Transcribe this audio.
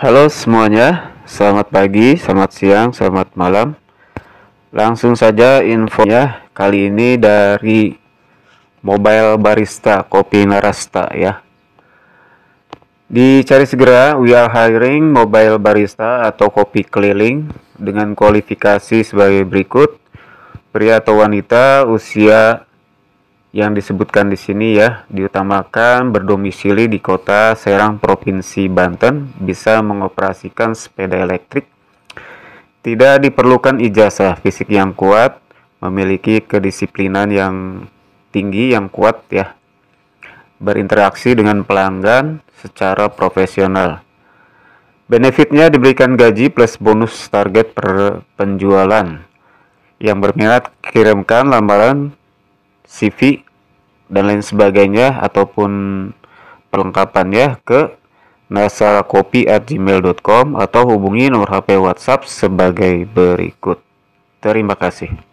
Halo semuanya, selamat pagi, selamat siang, selamat malam. Langsung saja infonya kali ini dari Mobile Barista Kopi Narasta ya. Dicari segera, we are hiring mobile barista atau kopi keliling dengan kualifikasi sebagai berikut. Pria atau wanita usia yang disebutkan di sini ya diutamakan berdomisili di kota Serang Provinsi Banten bisa mengoperasikan sepeda elektrik tidak diperlukan ijazah fisik yang kuat memiliki kedisiplinan yang tinggi yang kuat ya berinteraksi dengan pelanggan secara profesional benefitnya diberikan gaji plus bonus target per penjualan yang berminat kirimkan lamaran CV dan lain sebagainya ataupun perlengkapannya ke nasarakopi@gmail.com atau hubungi nomor HP WhatsApp sebagai berikut. Terima kasih.